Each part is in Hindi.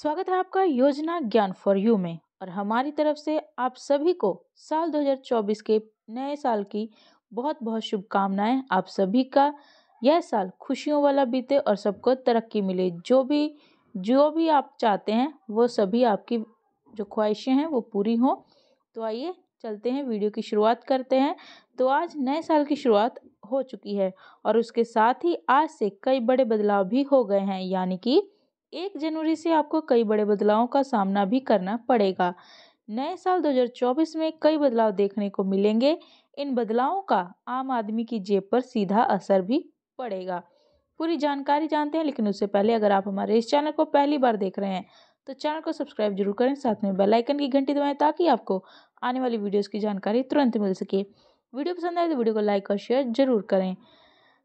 स्वागत है आपका योजना ज्ञान फॉर यू में और हमारी तरफ से आप सभी को साल 2024 के नए साल की बहुत बहुत शुभकामनाएं आप सभी का यह साल खुशियों वाला बीते और सबको तरक्की मिले जो भी जो भी आप चाहते हैं वो सभी आपकी जो ख्वाहिशें हैं वो पूरी हों तो आइए चलते हैं वीडियो की शुरुआत करते हैं तो आज नए साल की शुरुआत हो चुकी है और उसके साथ ही आज से कई बड़े बदलाव भी हो गए हैं यानी कि एक जनवरी से आपको कई बड़े बदलावों का सामना भी करना पड़ेगा नए साल 2024 में कई बदलाव देखने को मिलेंगे इन बदलावों का आम आदमी की जेब पर सीधा असर भी पड़ेगा पूरी जानकारी जानते हैं लेकिन उससे पहले अगर आप हमारे इस चैनल को पहली बार देख रहे हैं तो चैनल को सब्सक्राइब जरूर करें साथ में बेल आइकन की घंटी दबाएं ताकि आपको आने वाली वीडियोस की जानकारी तुरंत मिल सके वीडियो पसंद आए तो वीडियो को लाइक और शेयर जरूर करें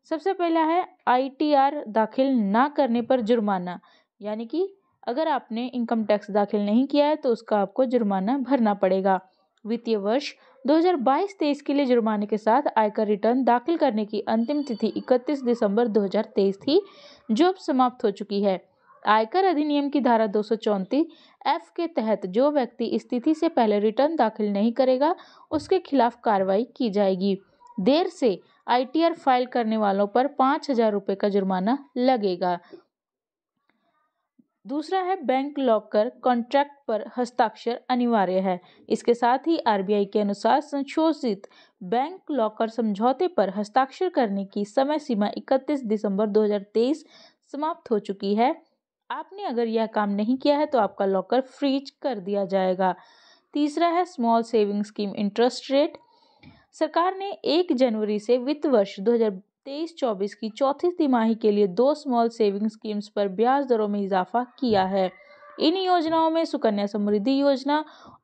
सबसे पहला है आईटीआर दाखिल ना करने पर जुर्माना यानी कि अगर आपने इनकम टैक्स दाखिल नहीं किया है तो उसका आपको जुर्माना भरना पड़ेगा वित्तीय वर्ष 2022-23 के लिए जुर्माने के साथ आयकर रिटर्न दाखिल करने की अंतिम तिथि 31 दिसंबर 2023 थी जो अब समाप्त हो चुकी है आयकर अधिनियम की धारा दो एफ के तहत जो व्यक्ति इस तिथि से पहले रिटर्न दाखिल नहीं करेगा उसके खिलाफ कार्रवाई की जाएगी देर से आईटीआर फाइल करने वालों पर पाँच हजार रुपये का जुर्माना लगेगा दूसरा है बैंक लॉकर कॉन्ट्रैक्ट पर हस्ताक्षर अनिवार्य है इसके साथ ही आरबीआई के अनुसार संशोधित बैंक लॉकर समझौते पर हस्ताक्षर करने की समय सीमा 31 दिसंबर 2023 समाप्त हो चुकी है आपने अगर यह काम नहीं किया है तो आपका लॉकर फ्रीज कर दिया जाएगा तीसरा है small saving scheme interest rate सरकार ने 1 जनवरी से वित्त वर्ष 2000 तेईस चौबीस की चौथी तिमाही के लिए दो स्मॉल सेविंग स्कीम्स पर ब्याज दरों में इजाफा किया है इन योजनाओं में सुकन्या समृद्धि योजना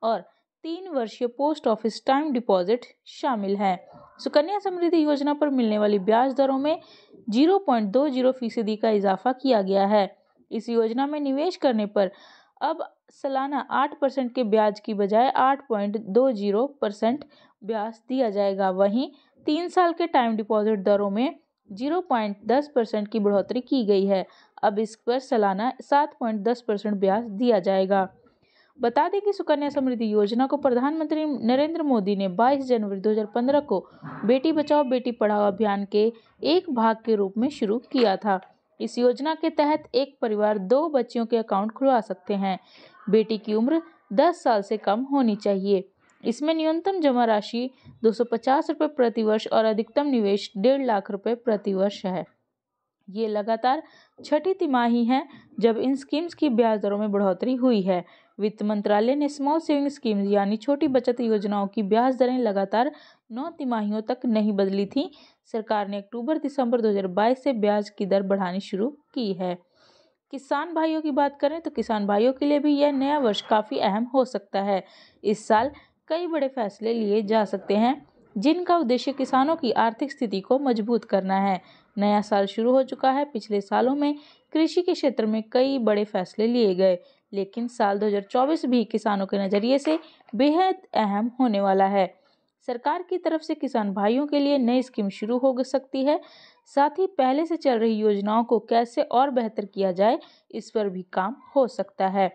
और तीन वर्षीय पोस्ट ऑफिस टाइम डिपॉजिट शामिल हैं सुकन्या समृद्धि योजना पर मिलने वाली ब्याज दरों में जीरो पॉइंट दो जीरो फीसदी का इजाफा किया गया है इस योजना में निवेश करने पर अब सालाना आठ परसेंट के ब्याज की बजाय आठ पॉइंट दो जीरो परसेंट ब्याज दिया जाएगा वहीं तीन साल के टाइम डिपॉजिट दरों में जीरो पॉइंट दस परसेंट की बढ़ोतरी की गई है अब इस पर सालाना सात पॉइंट दस परसेंट ब्याज दिया जाएगा बता दें कि सुकन्या समृद्धि योजना को प्रधानमंत्री नरेंद्र मोदी ने 22 जनवरी 2015 को बेटी बचाओ बेटी पढ़ाओ अभियान के एक भाग के रूप में शुरू किया था इस योजना के तहत एक परिवार दो बच्चियों के अकाउंट खुलवा सकते हैं बेटी की उम्र 10 साल से कम होनी चाहिए इसमें न्यूनतम जमा राशि दो सौ पचास रुपये प्रतिवर्ष और अधिकतम निवेश डेढ़ लाख रुपये प्रतिवर्ष है ये लगातार छठी तिमाही है जब इन स्कीम्स की ब्याज दरों में बढ़ोतरी हुई है वित्त मंत्रालय ने स्मॉल सेविंग स्कीम्स यानी छोटी बचत योजनाओं की ब्याज दरें लगातार नौ तिमाहियों तक नहीं बदली थी सरकार ने अक्टूबर दिसंबर 2022 से ब्याज की दर बढ़ानी शुरू की है किसान भाइयों की बात करें तो किसान भाइयों के लिए भी यह नया वर्ष काफ़ी अहम हो सकता है इस साल कई बड़े फैसले लिए जा सकते हैं जिनका उद्देश्य किसानों की आर्थिक स्थिति को मजबूत करना है नया साल शुरू हो चुका है पिछले सालों में कृषि के क्षेत्र में कई बड़े फैसले लिए गए लेकिन साल 2024 भी किसानों के नज़रिए से बेहद अहम होने वाला है सरकार की तरफ से किसान भाइयों के लिए नई स्कीम शुरू हो सकती है साथ ही पहले से चल रही योजनाओं को कैसे और बेहतर किया जाए इस पर भी काम हो सकता है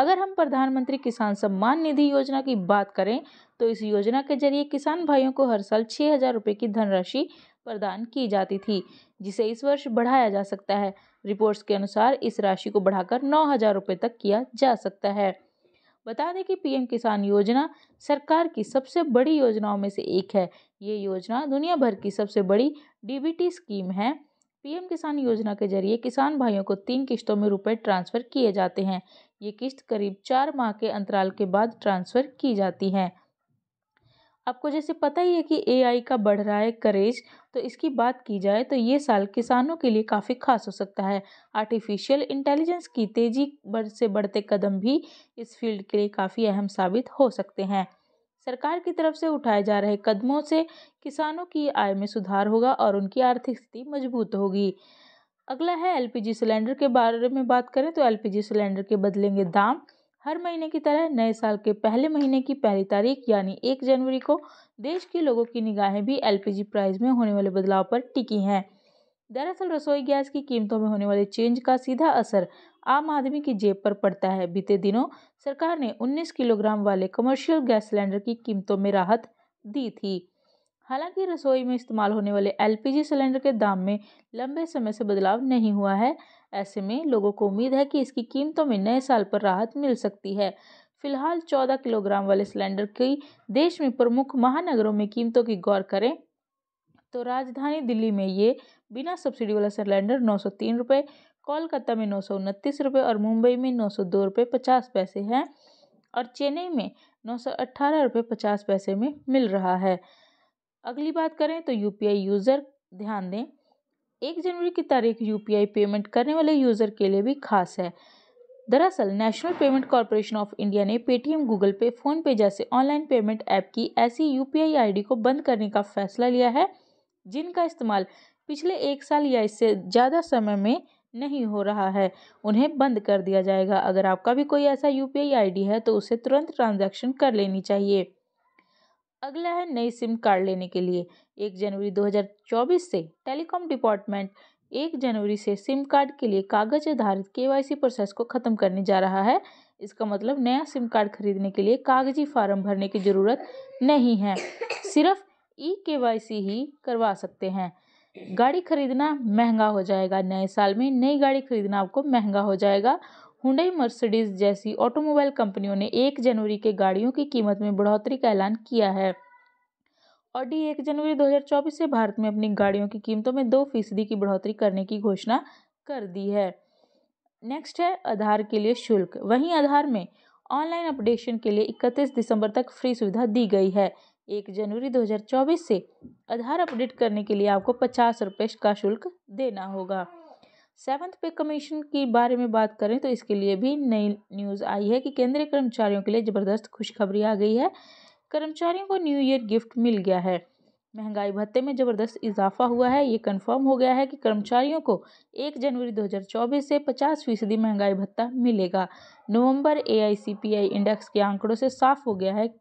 अगर हम प्रधानमंत्री किसान सम्मान निधि योजना की बात करें तो इस योजना के जरिए किसान भाइयों को हर साल छः हज़ार रुपये की धनराशि प्रदान की जाती थी जिसे इस वर्ष बढ़ाया जा सकता है रिपोर्ट्स के अनुसार इस राशि को बढ़ाकर नौ हज़ार रुपये तक किया जा सकता है बता दें कि पीएम किसान योजना सरकार की सबसे बड़ी योजनाओं में से एक है ये योजना दुनिया भर की सबसे बड़ी डीबीटी स्कीम है पीएम किसान योजना के जरिए किसान भाइयों को तीन किश्तों में रुपए ट्रांसफ़र किए जाते हैं ये किस्त करीब चार माह के अंतराल के बाद ट्रांसफ़र की जाती है आपको जैसे पता ही है कि एआई का बढ़ रहा है करेज तो इसकी बात की जाए तो ये साल किसानों के लिए काफ़ी खास हो सकता है आर्टिफिशियल इंटेलिजेंस की तेज़ी बढ़ से बढ़ते कदम भी इस फील्ड के लिए काफ़ी अहम साबित हो सकते हैं सरकार की तरफ से उठाए जा रहे कदमों से किसानों की आय में सुधार होगा और उनकी आर्थिक स्थिति मजबूत होगी अगला है एलपीजी सिलेंडर के बारे में बात करें तो एलपीजी सिलेंडर के बदलेंगे दाम हर महीने की तरह नए साल के पहले महीने की पहली तारीख यानी एक जनवरी को देश के लोगों की निगाहें भी एलपीजी प्राइस में होने वाले बदलाव पर टिकी हैं दरअसल रसोई गैस की कीमतों में होने वाले चेंज का सीधा असर आम आदमी की जेब पर पड़ता है बीते दिनों सरकार ने 19 किलोग्राम वाले कमर्शियल गैस सिलेंडर की कीमतों में राहत दी थी हालांकि रसोई में इस्तेमाल होने वाले एल सिलेंडर के दाम में लंबे समय से बदलाव नहीं हुआ है ऐसे में लोगों को उम्मीद है कि इसकी कीमतों में नए साल पर राहत मिल सकती है फिलहाल चौदह किलोग्राम वाले सिलेंडर की देश में प्रमुख महानगरों में कीमतों की गौर करें तो राजधानी दिल्ली में ये बिना सब्सिडी वाला सिलेंडर नौ सौ तीन कोलकाता में नौ सौ उनतीस और मुंबई में नौ सौ दो पचास पैसे हैं और चेन्नई में नौ सौ पचास पैसे में मिल रहा है अगली बात करें तो यू यूज़र ध्यान दें एक जनवरी की तारीख यू पेमेंट करने वाले यूज़र के लिए भी खास है दरअसल national payment corporation of India ने पेटीएम गूगल पे फ़ोनपे जैसे ऑनलाइन पेमेंट ऐप की ऐसी यू पी को बंद करने का फैसला लिया है जिनका इस्तेमाल पिछले एक साल या इससे ज़्यादा समय में नहीं हो रहा है उन्हें बंद कर दिया जाएगा अगर आपका भी कोई ऐसा यू पी आई है तो उसे तुरंत ट्रांजेक्शन कर लेनी चाहिए अगला है नई सिम कार्ड लेने के लिए एक जनवरी दो हज़ार चौबीस से टेलीकॉम डिपार्टमेंट एक जनवरी से सिम कार्ड के लिए कागज आधारित केवाईसी प्रोसेस को ख़त्म करने जा रहा है इसका मतलब नया सिम कार्ड खरीदने के लिए कागजी फार्म भरने की ज़रूरत नहीं है सिर्फ ई के ही करवा सकते हैं गाड़ी खरीदना महंगा हो जाएगा नए साल में नई गाड़ी खरीदना आपको महंगा हो जाएगा हुंडई मर्सिडीज जैसी ऑटोमोबाइल कंपनियों ने एक जनवरी के गाड़ियों की कीमत में बढ़ोतरी का ऐलान किया है ऑडी एक जनवरी 2024 से भारत में अपनी गाड़ियों की कीमतों में दो फीसदी की बढ़ोतरी करने की घोषणा कर दी है नेक्स्ट है आधार के लिए शुल्क वहीं आधार में ऑनलाइन अपडेशन के लिए 31 दिसंबर तक फ्री सुविधा दी गई है एक जनवरी 2024 से आधार अपडेट करने के लिए आपको पचास रुपये का शुल्क देना होगा सेवन्थ पे कमीशन के बारे में बात करें तो इसके लिए भी नई न्यूज़ आई है कि केंद्रीय कर्मचारियों के लिए ज़बरदस्त खुशखबरी आ गई है कर्मचारियों को न्यू ईयर गिफ्ट मिल गया है महंगाई भत्ते में ज़बरदस्त इजाफा हुआ है ये कंफर्म हो गया है कि कर्मचारियों को 1 जनवरी 2024 से 50 फीसदी महंगाई भत्ता मिलेगा नवंबर ए इंडेक्स के आंकड़ों से साफ हो गया है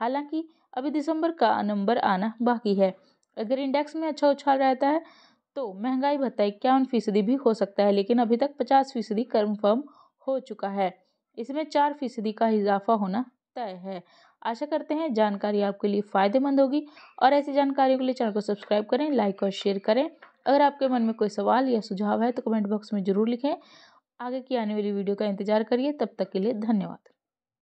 हालांकि अभी दिसंबर का नंबर आना बाकी है अगर इंडेक्स में अच्छा उछाल रहता है तो महंगाई भत्ता इक्यावन फीसदी भी हो सकता है लेकिन अभी तक पचास फीसदी कन्फर्म हो चुका है इसमें चार फीसदी का इजाफा होना तय है आशा करते हैं जानकारी आपके लिए फ़ायदेमंद होगी और ऐसी जानकारियों के लिए चैनल को सब्सक्राइब करें लाइक और शेयर करें अगर आपके मन में कोई सवाल या सुझाव है तो कमेंट बॉक्स में ज़रूर लिखें आगे की आने वाली वीडियो का इंतजार करिए तब तक के लिए धन्यवाद